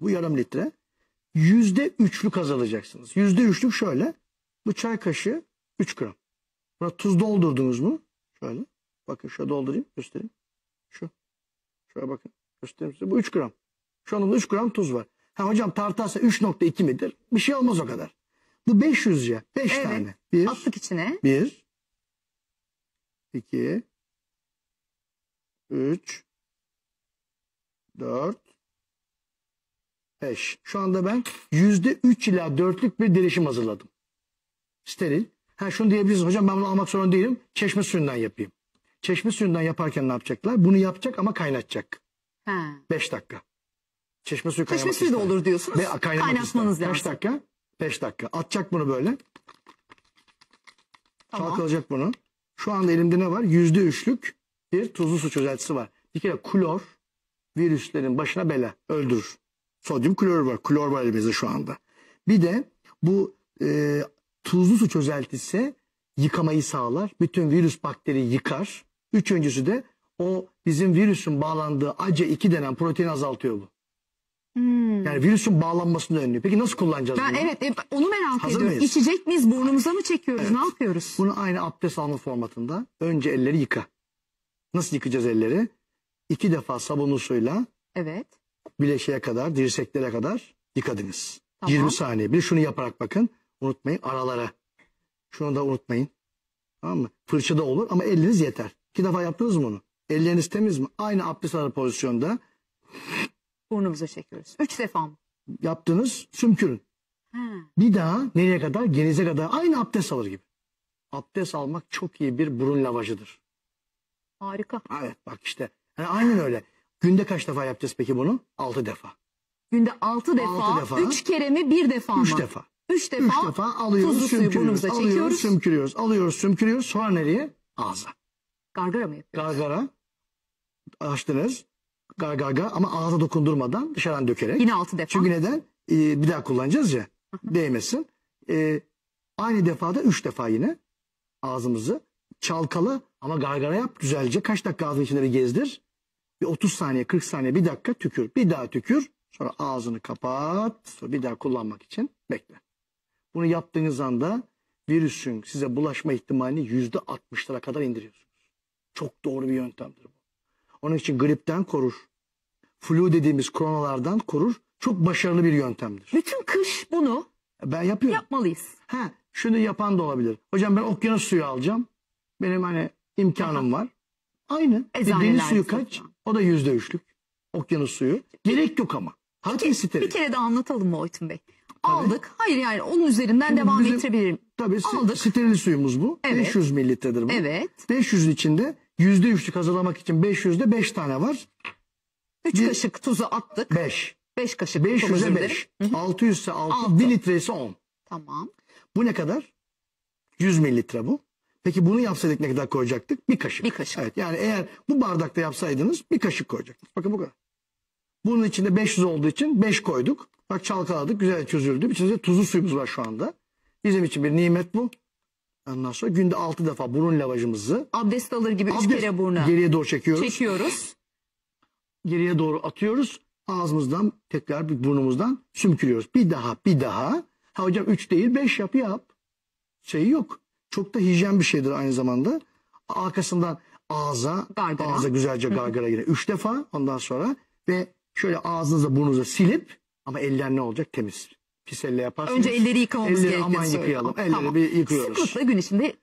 bu yarım litre yüzde üçlük azalacaksınız. Yüzde üçlük şöyle. Bu çay kaşığı 3 gram. Buna tuz doldurdunuz mu? Şöyle. Bakın şöyle doldurayım göstereyim. Şu. Şöyle bakın göstereyim size. Bu 3 gram. Şu anda 3 gram tuz var. Ha hocam tartarsa 3.2 midir? Bir şey olmaz o kadar. Bu 500 ya. 5 evet. tane. Bir, Attık içine. 1 2 3 4 5. Şu anda ben %3 ila 4'lük bir derişim hazırladım. Steril. Ha şunu diyebiliriz hocam ben bunu almak zorunda değilim. Çeşme suyundan yapayım. Çeşme suyundan yaparken ne yapacaklar? Bunu yapacak ama kaynatacak. 5 dakika. Çeşme suyu kaynaması Çeşme suyu da olur diyorsunuz. Ve Kaynatmanız lazım. Kaç dakika? 5 dakika. Atacak bunu böyle. Tamam. Çalkalayacak bunu. Şu anda elimde ne var? %3'lük bir tuzlu su çözeltisi var. Bir kere klor virüslerin başına bela öldürür. Sodyum klorür var. Klor var elimizde şu anda. Bir de bu e, tuzlu su çözeltisi yıkamayı sağlar. Bütün virüs bakteri yıkar. Üçüncüsü de o bizim virüsün bağlandığı ACE2 denen protein azaltıyor bu. Hmm. Yani virüsün bağlanmasını önlüyor. Peki nasıl kullanacağız ben, bunu? Evet e, onu merak Hazır ediyorum. Mıyız? İçecek miyiz? Burnumuza mı çekiyoruz? Evet. Ne yapıyoruz? Bunu aynı abdest alma formatında önce elleri yıka. Nasıl yıkacağız elleri? İki defa sabunlu suyla. Evet bileşiğe kadar, dirseklere kadar yıkadınız. Tamam. 20 saniye. Bir şunu yaparak bakın. Unutmayın aralara. Şunu da unutmayın. Tamam mı? Fırça da olur ama eliniz yeter. İki defa yaptınız mı bunu? Elleriniz temiz mi? Aynı abdest alır pozisyonda. Burnumuza çekiyoruz. Üç defa mı? Yaptınız sümkürün. Ha. Bir daha nereye kadar? Genize kadar. Aynı abdest alır gibi. Abdest almak çok iyi bir burun lavajıdır. Harika. Evet bak işte. Yani aynen öyle. Günde kaç defa yapacağız peki bunu? Altı defa. Günde Altı defa, defa. 3 kere mi bir defa mı? 3 defa. 3 defa, Üç defa tuzlu alıyoruz, suyu sümkürüyoruz, burnumuza alıyoruz, çekiyoruz. sümkürüyoruz, alıyoruz, sümkürüyoruz. Sonra nereye? Ağza. Gargara mı yapıyoruz? Gargara açtınız. Gargarga ama ağza dokundurmadan dışarıdan dökerek. Yine altı defa. Çünkü neden? Ee, bir daha kullanacağız ya. Değmesin. Ee, aynı defada üç defa yine ağzımızı çalkala ama gargara yap güzelce. Kaç dakika ağzın içinde bir gezdir. Bir 30 saniye, 40 saniye, bir dakika tükür. Bir daha tükür. Sonra ağzını kapat. Sonra bir daha kullanmak için bekle. Bunu yaptığınız anda virüsün size bulaşma ihtimalini yüzde %60'lara kadar indiriyorsunuz. Çok doğru bir yöntemdir bu. Onun için gripten korur. Flu dediğimiz koronalardan korur. Çok başarılı bir yöntemdir. Bütün kış bunu ben yapıyorum. yapmalıyız. Ha, şunu yapan da olabilir. Hocam ben okyanus suyu alacağım. Benim hani imkanım Aha. var. Aynı. E, deniz suyu kaç? O da yüzde üçlük. Okyanus suyu. Gerek yok ama. Hangi sitede? Bir kere de anlatalım mı Oytun Bey? Aldık. Tabii. Hayır yani onun üzerinden Şimdi devam bizim, ettirebilirim. Tabii Aldık. steril suyumuz bu. Evet. 500 mililitredir bu. Evet. 500 içinde yüzde üçlük hazırlamak için 500'de 5 tane var. 3 kaşık tuzu attık. 5. 5 kaşık. 500'e 5. 600 ise 6, 1 litre ise 10. Tamam. Bu ne kadar? 100 mililitre bu. Peki bunu yapsaydık ne kadar koyacaktık? Bir kaşık. Bir kaşık. Evet, yani eğer bu bardakta yapsaydınız bir kaşık koyacaktınız. Bakın bu kadar. Bunun içinde 500 olduğu için 5 koyduk. Bak çalkaladık güzel çözüldü. İçinde tuzlu suyumuz var şu anda. Bizim için bir nimet bu. Ondan sonra günde 6 defa burun lavajımızı. Abdest alır gibi 3 kere burnu. Geriye doğru çekiyoruz. Çekiyoruz. Geriye doğru atıyoruz. Ağzımızdan tekrar burnumuzdan sümkürüyoruz. Bir daha bir daha. Ha hocam 3 değil 5 yap yap. Şey yok. Çok da hijyen bir şeydir aynı zamanda. Arkasından ağza, gargara. ağza güzelce gargara yine. Üç defa ondan sonra ve şöyle ağzınıza burnunuza silip ama eller ne olacak? Temiz. Pis elle yaparsınız. Önce elleri yıkamamız gerekiyor. Elleri aman yıkayalım. Elleri tamam. bir yıkıyoruz. Sıklıkla gün içinde